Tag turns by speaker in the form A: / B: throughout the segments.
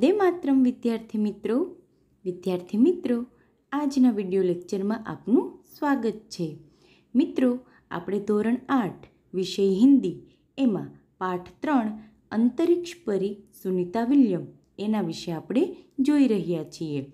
A: વંદે માત્રમ વિદ્યાર્થી મિત્રો વિદ્યાર્થી મિત્રો આજના વિડીયો લેક્ચરમાં આપનું સ્વાગત છે મિત્રો આપણે ધોરણ આઠ વિષય હિન્દી એમાં પાઠ ત્રણ અંતરિક્ષ પરી સુનિતા વિલિયમ એના વિશે આપણે જોઈ રહ્યા છીએ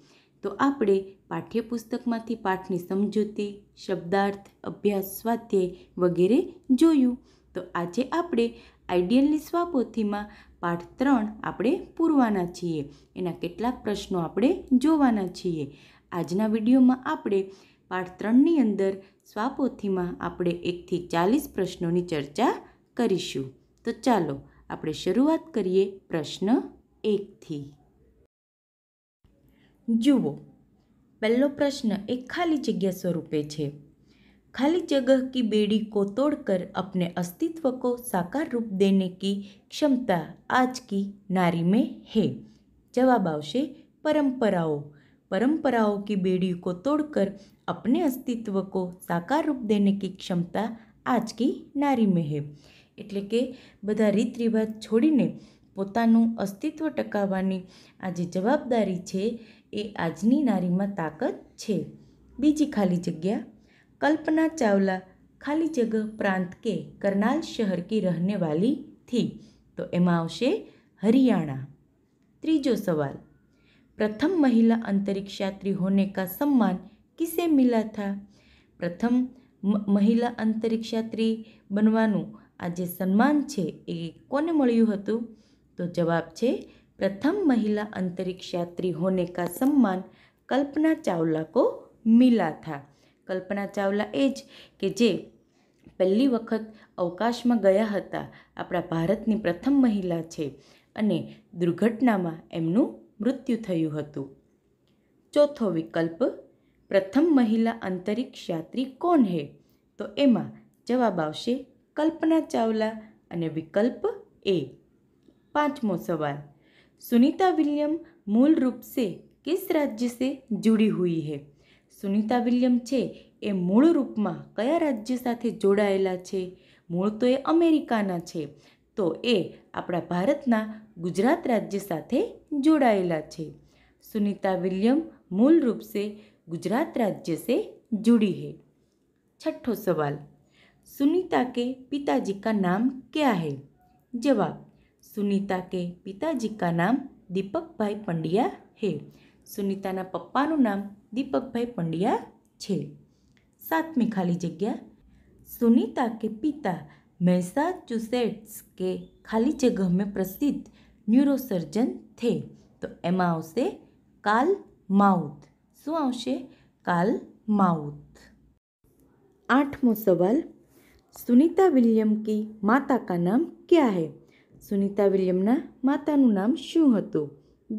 A: તો આપણે પાઠ્યપુસ્તકમાંથી પાઠની સમજૂતી શબ્દાર્થ અભ્યાસ સ્વાધ્યાય વગેરે જોયું તો આજે આપણે આઈડિયલની સ્વાપોથીમાં પાઠ ત્રણ આપણે પૂરવાના છીએ એના કેટલાક પ્રશ્નો આપણે જોવાના છીએ આજના વિડીયોમાં આપણે પાઠ ત્રણની અંદર સ્વાપોથીમાં આપણે એકથી ચાલીસ પ્રશ્નોની ચર્ચા કરીશું તો ચાલો આપણે શરૂઆત કરીએ પ્રશ્ન એકથી જુઓ પહેલો પ્રશ્ન એક ખાલી જગ્યા સ્વરૂપે છે खाली जगह की बेड़ी को तोड़कर अपने अस्तित्व को साकार रूप देने की क्षमता आज की नारी में है जवाब आवशे परंपराओं परंपराओं की बेड़ी को तोड़कर अपने अस्तित्व को साकार रूप देने की क्षमता आज की નારી મેં હે એટલે કે બધા રીત રિવાજ છોડીને પોતાનું અસ્તિત્વ ટકાવવાની આ જે જવાબદારી છે એ આજની નારીમાં તાકાત છે બીજી ખાલી જગ્યા કલ્પના ચાવલા ખાલી જગ્યા પ્રાંત કે કરનાલ શહેર કી રહેને વાલી થી તો એમાં આવશે હરિયાણા ત્રીજો સવાલ પ્રથમ મહિલા અંતરિક્ષયાત્રી હોને કા સન્માન કિસે મિલા થા પ્રથમ મહિલા અંતરિક્ષયાત્રી બનવાનું આ જે સન્માન છે એ કોને મળ્યું હતું તો જવાબ છે પ્રથમ મહિલા અંતરિક્ષયાત્રી હોને કા સન્માન કલ્પના ચાવલા કો મિલા થા કલ્પના ચાવલા એ જ કે જે પહેલી વખત અવકાશમાં ગયા હતા આપણા ભારતની પ્રથમ મહિલા છે અને દુર્ઘટનામાં એમનું મૃત્યુ થયું હતું ચોથો વિકલ્પ પ્રથમ મહિલા અંતરિક્ષ યાત્રી કોણ હે તો એમાં જવાબ આવશે કલ્પના ચાવલા અને વિકલ્પ એ પાંચમો સવાલ સુનિતા વિલિયમ મૂળ રૂપ સે કિસ રાજ્ય સે જુડી હુઈ હૈ સુનિતા વિલિયમ છે એ મૂળ રૂપમાં કયા રાજ્ય સાથે જોડાયેલા છે મૂળ તો એ અમેરિકાના છે તો એ આપણા ભારતના ગુજરાત રાજ્ય સાથે જોડાયેલા છે સુનિતા વિલિયમ મૂળ રૂપ સે ગુજરાત રાજ્ય સે जुड़ी है છઠ્ઠો સવાલ सुनीता કે पिताजी का नाम क्या है जवाब સુનિતા કે પિતાજી કા નામ દીપકભાઈ પંડ્યા હે સુનિતાના પપ્પાનું નામ દીપકભાઈ પંડ્યા છે સાતમી ખાલી જગ્યા સુનિતા કે પિતા મેસાચ્યુસેટ્સ કે ખાલી જગ્યા મેં પ્રસિદ્ધ ન્યુરોસર્જન થે તો એમાં આવશે કાલ માઉથ શું આવશે કાલ માઉથ આઠમો સવાલ સુનિતા વિલિયમ કી માતા કા નામ ક્યા હૈ સુનિતા વિલિયમના માતાનું નામ શું હતું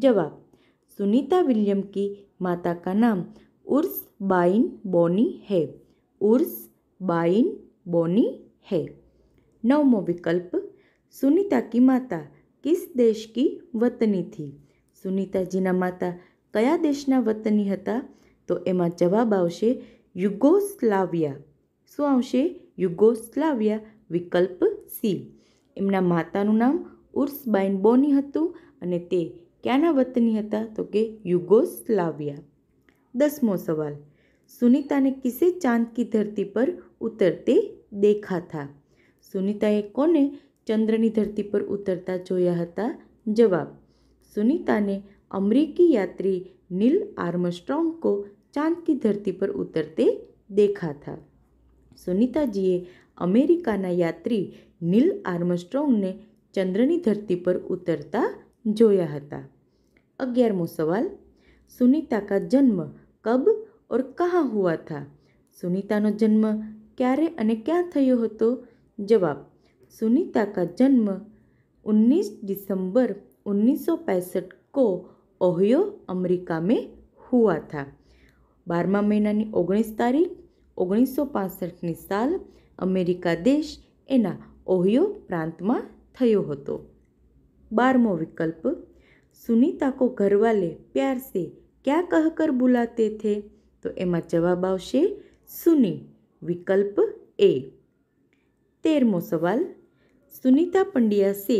A: જવાબ સુનિતા વિલિયમ કી માતા કા નામ उर्स बाइन बोनी है उर्स बाइन बोनी है नवमो विकल्प સુનિતા કી માતા કિસ દેશ કી વતની થી સુનિતાજીના માતા કયા દેશના વતની હતા તો એમાં જવાબ આવશે યુગોસ્લાવિયા શું આવશે યુગોસ્લાવિયા વિકલ્પ સી એમના માતાનું નામ ઉર્સબાઇન બોની હતું અને તે क्या वतनी था तो के युगोस्लाविया दसमो सवाल सुनिता ने किसे चांद की धरती पर उतरते देखा था सुनीताए कोने चंद्रनी धरती पर उतरता जोया था जवाब सुनिता ने अमरीकी यात्री नील आर्मस्ट्रॉन्ग को चांद की धरती पर उतरते देखा था सुनीता जीए अमेरिका ना यात्री नील आर्मस्ट्रॉन्ग ने चंद्रनी धरती पर उतरता જોયા હતા અગિયારમો સવાલ સુનિતા કા જન્મ કબ ઓર કહા હુઆ થા સુનિતાનો જન્મ ક્યારે અને ક્યાં થયો હતો જવાબ સુનિતા કા જન્મ उन्नीस दिसंबर 1965 को ओहियो अमेरिका में हुआ થા બારમા મહિનાની ઓગણીસ તારીખ ઓગણીસો પાસઠની સાલ અમેરિકા દેશ એના ઓહિયો પ્રાંતમાં થયો હતો બારમો વિકલ્પ સુનીતા કો ઘરવાલે પ્યાર સે ક્યા કહકર બુલાતે થે તો એમાં જવાબ આવશે સુની વિકલ્પ એ તેરમો સવાલ સુનીતા પંડ્યા સે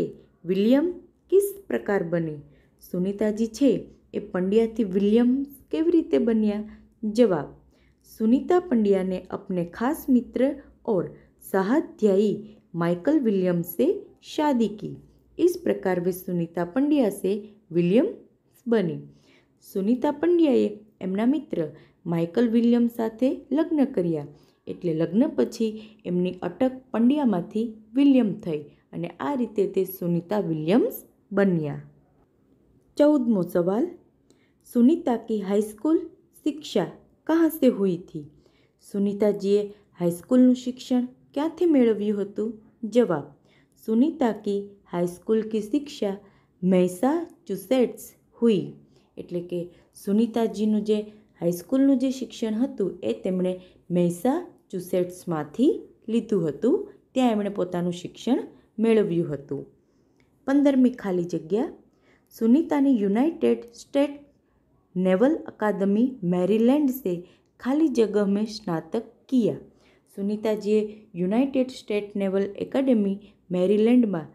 A: વિલિયમ કિસ પ્રકાર બને સુનીતાજી છે એ પંડ્યાથી વિલિયમ કેવી રીતે બન્યા જવાબ સુનીતા પંડ્યાને અપને ખાસ મિત્ર ઓર સાહાધ્યાયી માઇકલ વિલિયમ્સે શાદી કી इस प्रकार वे સુનિતા પંડ્યા સે વિલિયમ્સ બની સુનિતા પંડ્યાએ એમના મિત્ર માઇકલ વિલિયમ સાથે લગ્ન કર્યા એટલે લગ્ન પછી એમની અટક પંડ્યામાંથી વિલિયમ થઈ અને આ રીતે તે સુનિતા વિલિયમ્સ બન્યા ચૌદમો સવાલ સુનિતા કી હાઈસ્કૂલ શિક્ષા કહાં સે હોઈ થી સુનિતાજીએ હાઈસ્કૂલનું શિક્ષણ ક્યાંથી મેળવ્યું હતું જવાબ सुनीता કી હાઈસ્કૂલ કી શિક્ષા મેસાચુસેટ્સ હુઈ એટલે કે સુનિતાજીનું જે હાઈસ્કૂલનું જે શિક્ષણ હતું એ તેમણે મેસાચુસેટ્સમાંથી લીધું હતું ત્યાં એમણે પોતાનું શિક્ષણ મેળવ્યું હતું પંદરમી ખાલી જગ્યા સુનિતાની યુનાઇટેડ સ્ટેટ નેવલ અકાદમી मैरीलैंड ખાલી खाली મેં સ્નાતક स्नातक किया યુનાઇટેડ સ્ટેટ નેવલ स्टेट મેરીલેન્ડમાં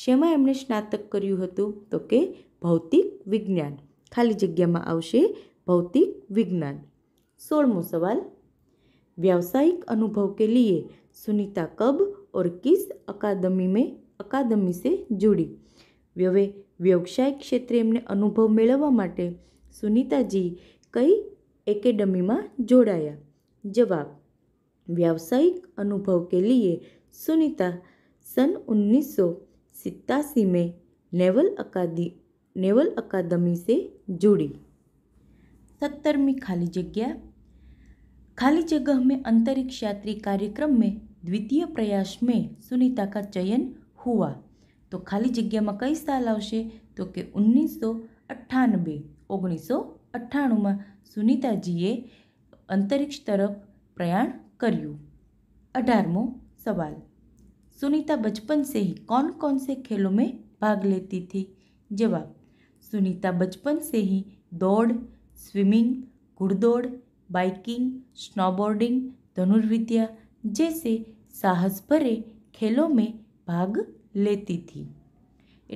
A: શેમાં એમણે સ્નાતક કર્યું હતું તો કે ભૌતિક વિજ્ઞાન ખાલી જગ્યામાં આવશે ભૌતિક વિજ્ઞાન સોળમો સવાલ व्यावसायिक અનુભવ કે લીએ સુનિતા કબ ઓર કિસ અકાદમી મેં અકાદમી સે જોડી વ્યવે વ્યવસાયિક ક્ષેત્રે એમને અનુભવ મેળવવા માટે સુનીતાજી કઈ એકેડમીમાં જોડાયા જવાબ વ્યાવસાયિક અનુભવ કે લીએ સુનિતા સન उन्नीस सौ में नेवल अकादी नेवल अकादमी से जुड़ी सत्तरवीं खाली जगह खाली जगह में अंतरिक्ष यात्री कार्यक्रम में द्वितीय प्रयास में सुनीता का चयन हुआ તો ખાલી જગ્યામાં કઈ સાલ આવશે તો કે ઓગણીસો અઠ્ઠાનબે ઓગણીસો અઠ્ઠાણુંમાં સુનિતાજીએ અંતરિક્ષ તરફ પ્રયાણ કર્યું અઢારમો સવાલ सुनीता बचपन से ही कौन कौन से खेलों में भाग लेती थी जवाब सुनीता बचपन से ही दौड़ स्विमिंग घुड़दौड़ बाइकिंग स्नोबोर्डिंग धनुर्विद्या जैसे સાહસ ભરે ખેલો મેં ભાગ લેતી હતી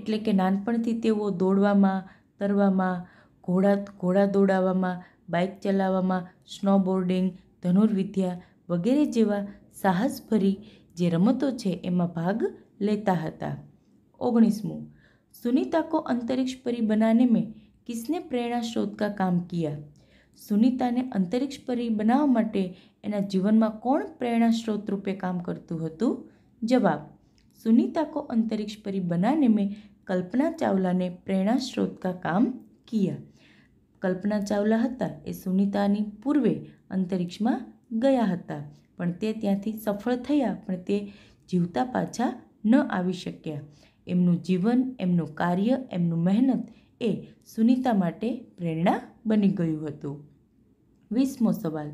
A: એટલે કે નાનપણથી તેઓ દોડવામાં તરવામાં ઘોડા ઘોડા દોડાવવામાં બાઇક ચલાવવામાં સ્નોબોર્ડિંગ ધનુર્વિદ્યા વગેરે જેવા સાહસભરી જે રમતો છે એમાં ભાગ લેતા હતા ઓગણીસમું સુનિતા કો અંતરિક્ષ પરી બનાને મેં કિસને પ્રેરણા સ્ત્રોત કા કામ કિયા સુનિતાને અંતરિક્ષ પરી બનાવવા માટે એના જીવનમાં કોણ પ્રેરણા સ્ત્રોત રૂપે કામ કરતું હતું જવાબ સુનિતા કો અંતરિક્ષ પરી બનાને મેં કલ્પના ચાવલાને પ્રેરણા સ્ત્રોત કા કામ કિયા કલ્પના ચાવલા હતા એ સુનિતાની પૂર્વે અંતરિક્ષમાં ગયા હતા પણ તે ત્યાંથી સફળ થયા પણ તે જીવતા પાછા ન આવી શક્યા એમનું જીવન એમનું કાર્ય એમનું મહેનત એ સુનિતા માટે પ્રેરણા બની ગયું હતું વીસમો સવાલ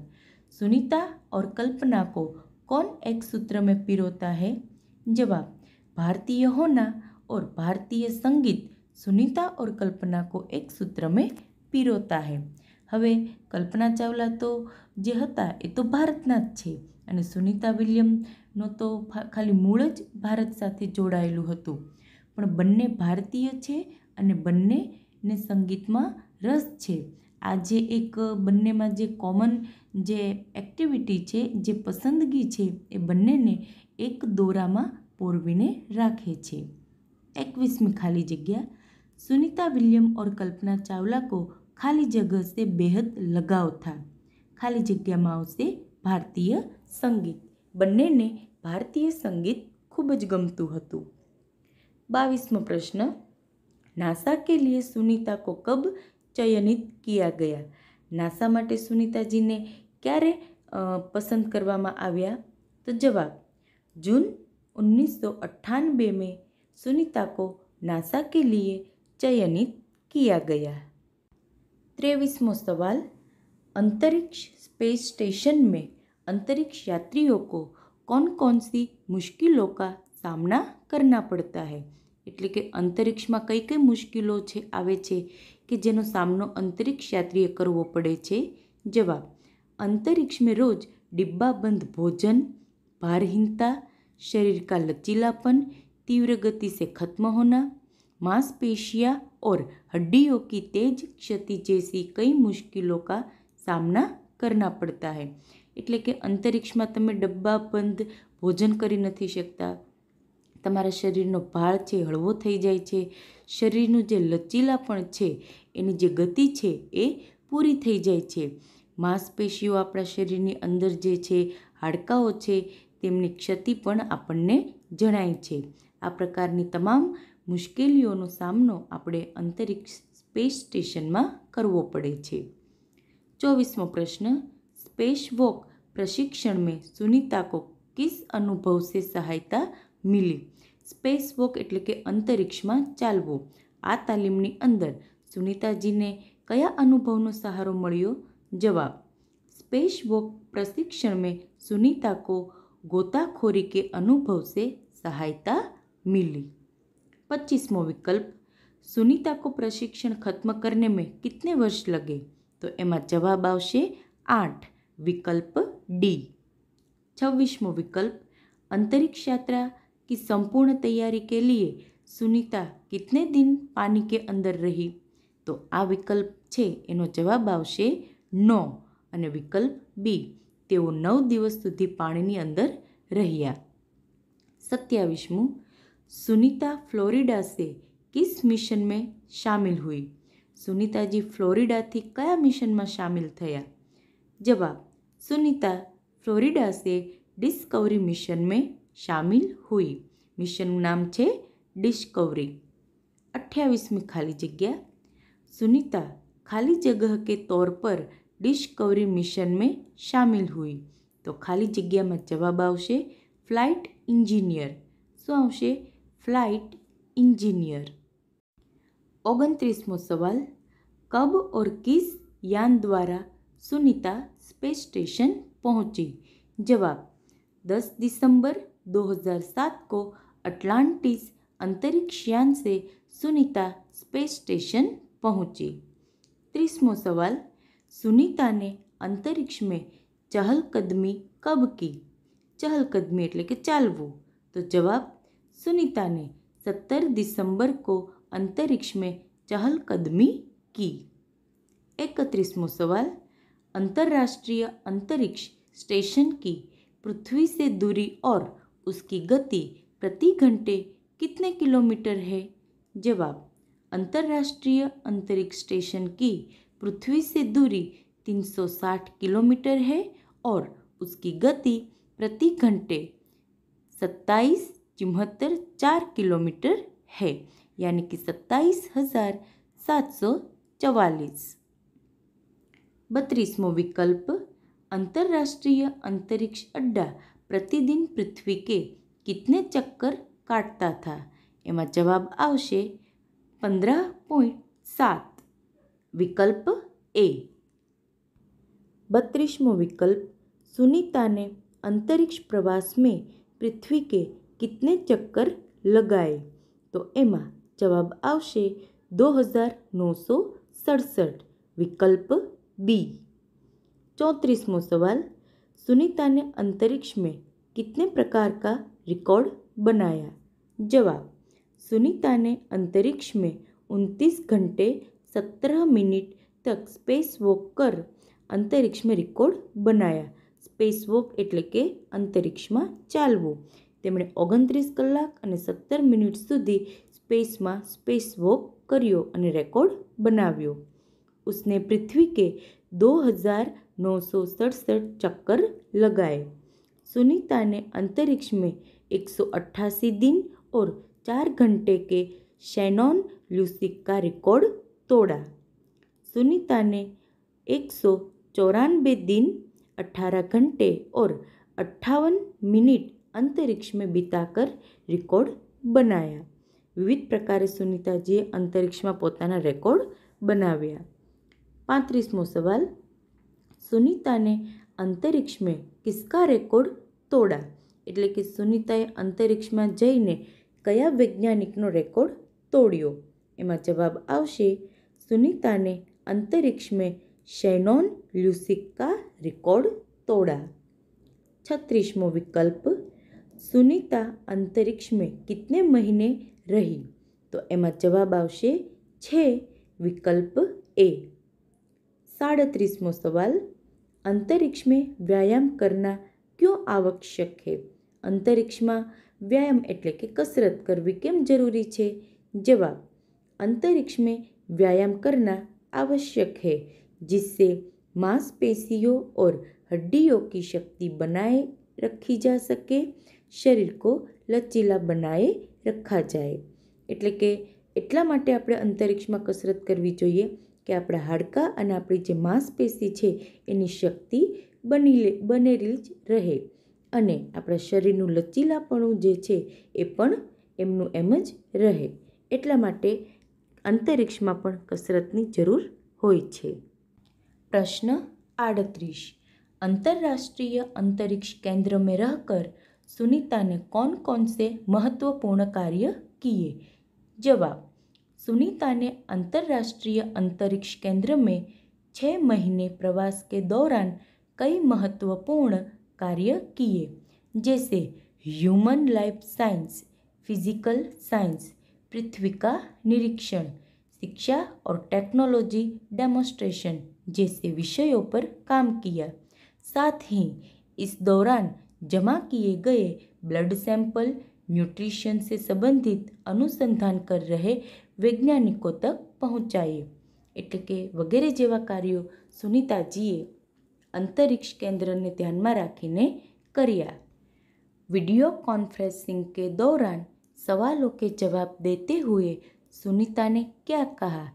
A: સુનિતા ઓર કલ્પના કો કોન એક સૂત્ર મેં પિરોતા હૈ જવાબ ભારતીય હોના ઓર ભારતીય સંગીત સુનિતા ઓર કલ્પના કો એક સૂત્ર મેં પીરોતા હે હવે કલ્પના ચાવલા તો જે હતા એ તો ભારતના જ છે અને સુનિતા વિલિયમનો તો ખાલી મૂળ જ ભારત સાથે જોડાયેલું હતું પણ બંને ભારતીય છે અને બંનેને સંગીતમાં રસ છે આજે એક બંનેમાં જે કોમન જે એક્ટિવિટી છે જે પસંદગી છે એ બંનેને એક દોરામાં પોરવીને રાખે છે એકવીસમી ખાલી જગ્યા સુનિતા વિલિયમ ઓર કલ્પના ચાવલા કો ખાલી જગહ બેહદ લગાવ થા ખાલી જગ્યામાં આવશે ભારતીય સંગીત બંનેને ભારતીય સંગીત ખૂબ જ ગમતું હતું બાવીસમો પ્રશ્ન નાસા કે લીએ સુનિતા કો કબ ચયનિત કિયા ગયા નાસા માટે સુનિતાજીને ક્યારે પસંદ કરવામાં આવ્યા તો જવાબ જૂન ઓગણીસો અઠ્ઠાનબે મેં સુનિતા કો નાસા કે લીએ ચયનિત કિયા ગયા ત્રેવીસમો સવાલ अंतरिक्ष स्पेस स्टेशन में अंतरिक्ष यात्रियों को कौन-कौन सी मुश्किलों का सामना करना पड़ता है એટલે કે અંતરિક્ષમાં કઈ કઈ મુશ્કેલીઓ છે આવે છે કે જેનો સામનો અંતરિક્ષયાત્રીય કરવો પડે છે જવાબ અંતરિક્ષમાં રોજ डिब्बा बंद भोजन ભારહિંતા શરીર કા લચીલાપણ તીવ્ર ગતિ સે ખતમ હોના માંસપેશિયા ઓર હડ્ડીઓ કી તેજ ક્ષતિ જેસી કઈ મુશ્કેલીઓ કા સામના કરના પડતા હૈ એટલે કે અંતરિક્ષમાં તમે ડબ્બા ભોજન કરી નથી શકતા તમારા શરીરનો ભાર છે હળવો થઈ જાય છે શરીરનું જે લચીલાપણ છે એની જે ગતિ છે એ પૂરી થઈ જાય છે માંસપેશીઓ આપણા શરીરની અંદર જે છે હાડકાઓ છે તેમની ક્ષતિ પણ આપણને જણાય છે આ પ્રકારની તમામ મુશ્કેલીઓનો સામનો આપણે અંતરિક્ષ સ્પેસ સ્ટેશનમાં કરવો પડે છે ચોવીસમો પ્રશ્ન સ્પેસ પ્રશિક્ષણ મેં में કો કિસ किस अनुभव से सहायता मिली સ્પેસ વોક એટલે કે અંતરિક્ષમાં ચાલવો આ તાલીમની અંદર સુનિતાજીને કયા અનુભવનો સહારો મળ્યો જવાબ સ્પેસ વોક પ્રશિક્ષણ મેં સુનિતા કો ગોતાખોરી કે અનુભવ સે સહાયતા મિલી પચીસમો વિકલ્પ સુનિતા કો પ્રશિક્ષણ ખત્મ કરને મેં કિતને વર્ષ લગે તો એમાં જવાબ આવશે આઠ વિકલ્પ ડી છવ્વીસમો વિકલ્પ અંતરિક્ષ યાત્રા की સંપૂર્ણ તૈયારી કે લીએ સુનિતા કિતને દિન પાણી કે અંદર રહી તો આ વિકલ્પ છે એનો જવાબ આવશે નો અને વિકલ્પ બી તેઓ નવ દિવસ સુધી પાણીની અંદર રહ્યા સત્યાવીસમું સુનિતા ફ્લોરિડા સે કિસ મિશન મેં શામિલ હુઈ સુનિતાજી ફ્લોરિડાથી કયા મિશનમાં સામેલ થયા જવાબ સુનિતા ફ્લોરિડા સે ડિસ્કવરી મિશન મેં શામિલ હુઈ મિશનનું નામ છે ડિસ્કવરી અઠ્યાવીસમી ખાલી જગ્યા સુનિતા ખાલી જગહ કે તોર પર ડિસ્કવરી મિશન મેં શામિલ હુઈ તો ખાલી જગ્યામાં જવાબ આવશે ફ્લાઇટ ઇન્જિનિયર શું આવશે ફ્લાઇટ ઇન્જિનિયર ओगतरीसमो सवाल कब और किस यान द्वारा सुनीता स्पेस स्टेशन पहुंची? जवाब 10 दिसंबर 2007 को अटलांटिस अंतरिक्ष यान से सुनीता स्पेस स्टेशन पहुंची। तीसमो सवाल सुनीता ने अंतरिक्ष में चहलकदमी कब की चहलकदमी एट्ले कि चालवो तो जवाब सुनीता ने सत्तर दिसंबर को अंतरिक्ष में चहलकदमी की इकतीसवा सवाल अंतर्राष्ट्रीय अंतरिक्ष स्टेशन की पृथ्वी से दूरी और उसकी गति प्रति घंटे कितने किलोमीटर है जवाब अंतर्राष्ट्रीय अंतरिक्ष स्टेशन की पृथ्वी से दूरी 360 किलोमीटर है और उसकी गति प्रति घंटे सत्ताईस चौहत्तर चार किलोमीटर है यानी कि सत्ताईस हज़ार सात सौ चवालीस बत्तीसवों विकल्प अंतर्राष्ट्रीय अंतरिक्ष अड्डा प्रतिदिन पृथ्वी के कितने चक्कर કાઢતા હતા એમાં જવાબ આવશે પંદર પોઈન્ટ સાત વિકલ્પ એ બત્રીસમો વિકલ્પ સુનિતાને અંતરિક્ષ પ્રવાસ મેં પૃથ્વી કે કિતને ચક્કર લગાએ તો એમાં જવાબ આવશે દો હજાર નવસો સડસઠ વિકલ્પ બી चौंतीसमो सवाल सुनीता ने अंतरिक्ष में कितने प्रकार का रिकॉर्ड बनाया जवाब सुनीता ने अंतरिक्ष में 29 घंटे 17 मिनट तक स्पेस वॉक कर अंतरिक्ष में रिकॉर्ड बनाया સ્પેસ વોક એટલે કે અંતરિક્ષમાં ચાલવું તેમણે ઓગણત્રીસ કલાક અને સત્તર મિનિટ સુધી स्पेस में स्पेस वॉक करो रेकॉर्ड બનાવ્યો उसने पृथ्वी के दो हज़ार नौ सौ सड़सठ चक्कर लगाए सुनीता ने अंतरिक्ष में एक सौ अट्ठासी दिन और चार घंटे के शैनॉन ल्यूसिक का रिकॉर्ड तोड़ा सुनीता ने एक सौ चौरानबे दिन अट्ठारह घंटे और अट्ठावन मिनट अंतरिक्ष में बिताकर रिकॉर्ड बनाया વિવિધ પ્રકારે સુનિતાજીએ અંતરિક્ષમાં પોતાના રેકોર્ડ બનાવ્યા પાંત્રીસમો સવાલ સુનીતાને અંતરિક્ષમાં કિસ્કા રેકોર્ડ તોડા એટલે કે સુનીતાએ અંતરિક્ષમાં જઈને કયા વૈજ્ઞાનિકનો રેકોર્ડ તોડ્યો એમાં જવાબ આવશે સુનીતાને અંતરિક્ષમાં શેનોન લ્યુસિકા રેકોર્ડ તોડા છત્રીસમો વિકલ્પ સુનીતા अंतरिक्ष કિતને મહિને रही तो एमर जवाब આવશે છે વિકલ્પ એ 38મો સવાલ અંતરિક્ષમે વ્યાયામ કરના ક્યો આવશ્યક હે અંતરિક્ષમાં વ્યાયામ એટલે કે કસરત કરવી કેમ જરૂરી છે જવાબ અંતરિક્ષમે વ્યાયામ કરના આવશ્યક હે જisse માંસપેશીઓ ઓર હડ્ડીઓ કી શક્તિ બનાય રાખી જા સકે શરીર કો લચીલા બનાય રખા જાય એટલે કે એટલા માટે આપણે અંતરિક્ષમાં કસરત કરવી જોઈએ કે આપણા હાડકાં અને આપણી જે માંસપેશી છે એની શક્તિ બની લે બનેલી જ રહે અને આપણા શરીરનું લચીલાપણું જે છે એ પણ એમનું એમ જ રહે એટલા માટે અંતરિક્ષમાં પણ કસરતની જરૂર હોય છે પ્રશ્ન આડત્રીસ આંતરરાષ્ટ્રીય अंतरिक्ष केंद्र में रहकर सुनीता ने कौन कौन से महत्वपूर्ण कार्य किए जवाब सुनीता ने अंतर्राष्ट्रीय अंतरिक्ष केंद्र में छः महीने प्रवास के दौरान कई महत्वपूर्ण कार्य किए जैसे human life science physical science पृथ्वी का निरीक्षण शिक्षा और टेक्नोलॉजी डेमोस्ट्रेशन जैसे विषयों पर काम किया साथ ही इस दौरान જમા કિએ ગયે બ્લડ સેમ્પલ न्यूट्रिशन से સંબંધિત અનુસંધાન કર રહે વૈજ્ઞાનિકો તક પહોંચાયે એટલે કે વગેરે જેવા કાર્યો સુનિતાજીએ અંતરિક્ષ કેન્દ્રને ધ્યાનમાં રાખીને કર્યા વિડિયો કોન્ફરન્સિંગ કે दौरान સવાલો કે જવાબ देते हुए सुनीता ક્યાં કહા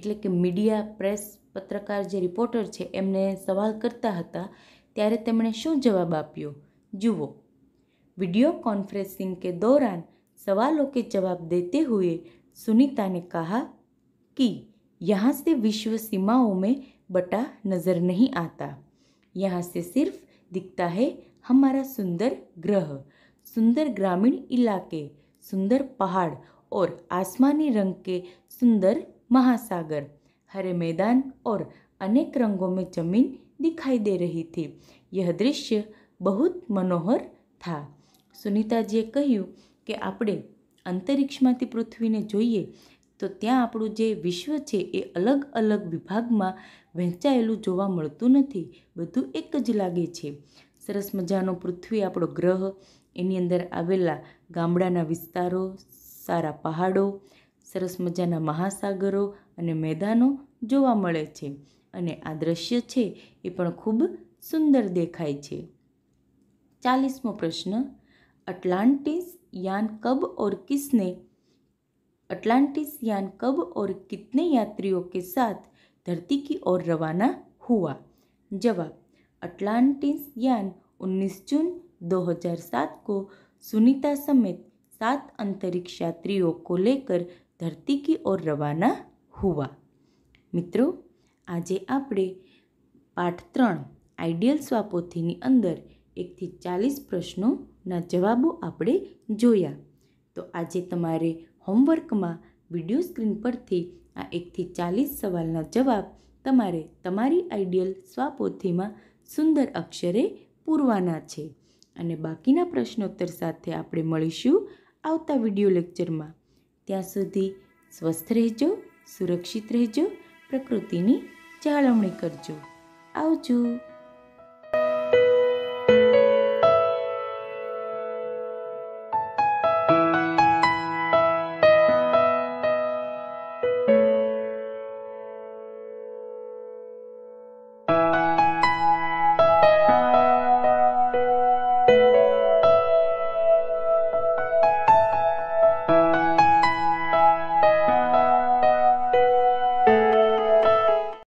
A: એટલે કે મીડિયા પ્રેસ પત્રકાર જે રિપોર્ટર છે એમને સવાલ કરતા હતા ત્યારે તેમણે શું જવાબ આપ્યો जुवो वीडियो कॉन्फ्रेंसिंग के दौरान सवालों के जवाब देते हुए सुनीता ने कहा कि यहाँ से विश्व सीमाओं में बटा नज़र नहीं आता यहाँ से सिर्फ दिखता है हमारा सुंदर ग्रह सुंदर ग्रामीण इलाके सुंदर पहाड़ और आसमानी रंग के सुंदर महासागर हरे मैदान और अनेक रंगों में जमीन दिखाई दे रही थी यह दृश्य બહુ મનોહર થા સુનીતાજીએ કહ્યું કે આપણે અંતરિક્ષમાંથી પૃથ્વીને જોઈએ તો ત્યાં આપણું જે વિશ્વ છે એ અલગ અલગ વિભાગમાં વહેંચાયેલું જોવા મળતું નથી બધું એક જ લાગે છે સરસ મજાનો પૃથ્વી આપણો ગ્રહ એની અંદર આવેલા ગામડાના વિસ્તારો સારા પહાડો સરસ મજાના મહાસાગરો અને મેદાનો જોવા મળે છે અને આ દૃશ્ય છે એ પણ ખૂબ સુંદર દેખાય છે चालीसमो प्रश्न अटलांटिस यान कब और किसने अटलांटिस यान कब और कितने यात्रियों के साथ धरती की ओर रवाना हुआ जवाब अटलांटिस यान 19 जून 2007 को सुनीता समेत सात अंतरिक्ष यात्रियों को लेकर धरती की ओर रवाना हुआ मित्रों आज आप पाठ ત્રણ आइडियल स्वापोथी अंदर એકથી ચાલીસ પ્રશ્નોના જવાબો આપણે જોયા તો આજે તમારે હોમવર્કમાં વિડીયો સ્ક્રીન પરથી આ એકથી ચાલીસ સવાલના જવાબ તમારે તમારી આઈડિયલ સ્વાપોથીમાં સુંદર અક્ષરે પૂરવાના છે અને બાકીના પ્રશ્નોત્તર સાથે આપણે મળીશું આવતા વિડીયો લેક્ચરમાં ત્યાં સુધી સ્વસ્થ રહેજો સુરક્ષિત રહેજો પ્રકૃતિની જાળવણી કરજો આવજો